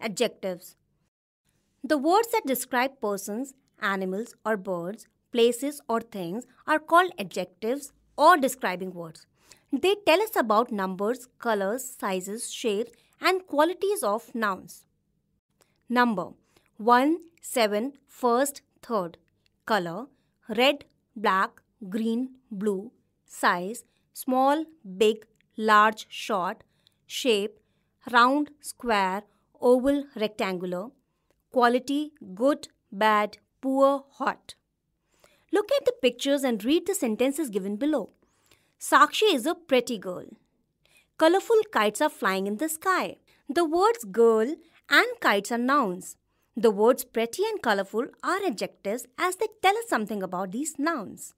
adjectives. The words that describe persons, animals, or birds, places, or things are called adjectives or describing words. They tell us about numbers, colors, sizes, shapes, and qualities of nouns. Number 1, 7, 1st, 3rd. Color red, black, green, blue. Size small, big, large, short. Shape round, square, oval, rectangular. Quality good, bad, poor, hot. Look at the pictures and read the sentences given below. Sakshi is a pretty girl. Colorful kites are flying in the sky. The words girl and kites are nouns. The words pretty and colorful are adjectives as they tell us something about these nouns.